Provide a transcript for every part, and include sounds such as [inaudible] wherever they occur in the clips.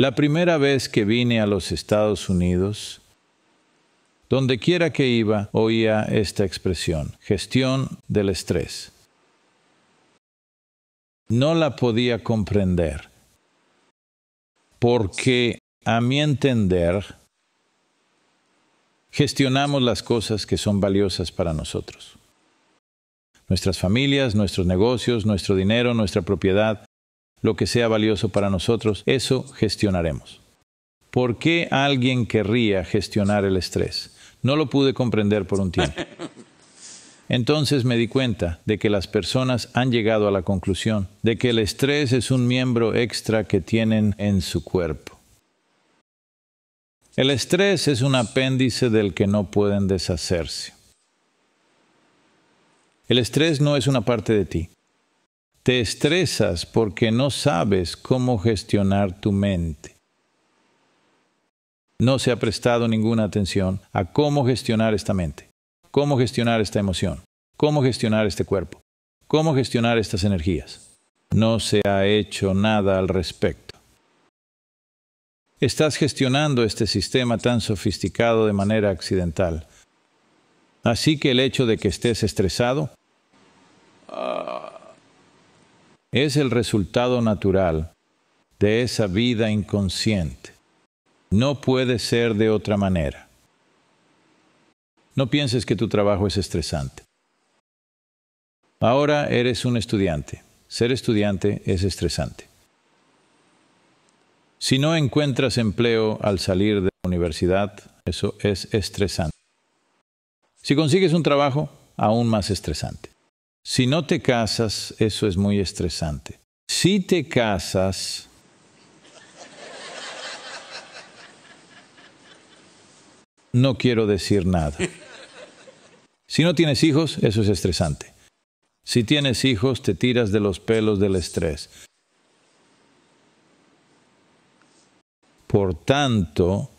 La primera vez que vine a los Estados Unidos, donde quiera que iba, oía esta expresión, gestión del estrés. No la podía comprender, porque a mi entender, gestionamos las cosas que son valiosas para nosotros. Nuestras familias, nuestros negocios, nuestro dinero, nuestra propiedad, lo que sea valioso para nosotros, eso gestionaremos. ¿Por qué alguien querría gestionar el estrés? No lo pude comprender por un tiempo. [laughs] Entonces me di cuenta de que las personas han llegado a la conclusión de que el estrés es un miembro extra que tienen en su cuerpo. El estrés es un apéndice del que no pueden deshacerse. El estrés no es una parte de ti. Te estresas porque no sabes cómo gestionar tu mente. No se ha prestado ninguna atención a cómo gestionar esta mente, cómo gestionar esta emoción, cómo gestionar este cuerpo, cómo gestionar estas energías. No se ha hecho nada al respecto. Estás gestionando este sistema tan sofisticado de manera accidental. Así que el hecho de que estés estresado es el resultado natural de esa vida inconsciente. No puede ser de otra manera. No pienses que tu trabajo es estresante. Ahora eres un estudiante. Ser estudiante es estresante. Si no encuentras empleo al salir de la universidad, eso es estresante. Si consigues un trabajo, aún más estresante. Si no te casas, eso es muy estresante. Si te casas, no quiero decir nada. Si no tienes hijos, eso es estresante. Si tienes hijos, te tiras de los pelos del estrés. Por tanto,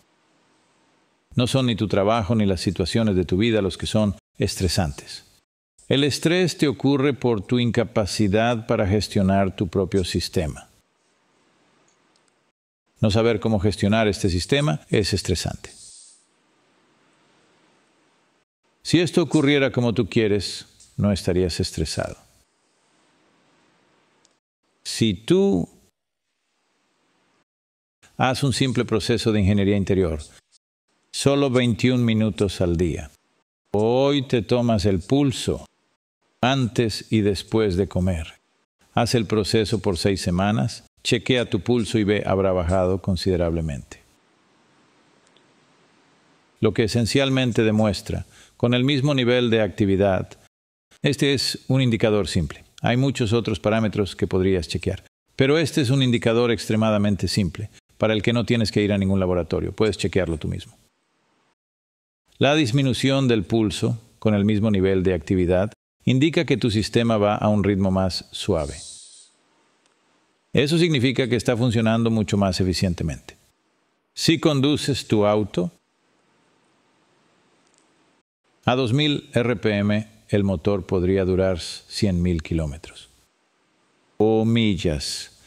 no son ni tu trabajo ni las situaciones de tu vida los que son estresantes. El estrés te ocurre por tu incapacidad para gestionar tu propio sistema. No saber cómo gestionar este sistema es estresante. Si esto ocurriera como tú quieres, no estarías estresado. Si tú haces un simple proceso de ingeniería interior, solo 21 minutos al día. Hoy te tomas el pulso antes y después de comer. Haz el proceso por seis semanas, chequea tu pulso y ve habrá bajado considerablemente. Lo que esencialmente demuestra, con el mismo nivel de actividad, este es un indicador simple. Hay muchos otros parámetros que podrías chequear, pero este es un indicador extremadamente simple, para el que no tienes que ir a ningún laboratorio, puedes chequearlo tú mismo. La disminución del pulso, con el mismo nivel de actividad, indica que tu sistema va a un ritmo más suave. Eso significa que está funcionando mucho más eficientemente. Si conduces tu auto a 2000 RPM, el motor podría durar 100.000 kilómetros o millas.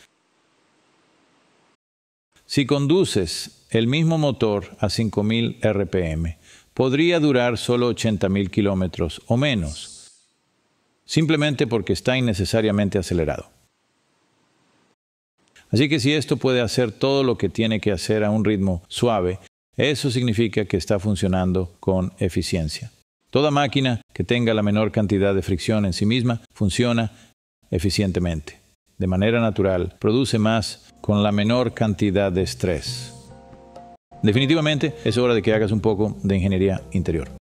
Si conduces el mismo motor a 5000 RPM, podría durar solo 80.000 kilómetros o menos simplemente porque está innecesariamente acelerado. Así que si esto puede hacer todo lo que tiene que hacer a un ritmo suave, eso significa que está funcionando con eficiencia. Toda máquina que tenga la menor cantidad de fricción en sí misma funciona eficientemente. De manera natural, produce más con la menor cantidad de estrés. Definitivamente es hora de que hagas un poco de ingeniería interior.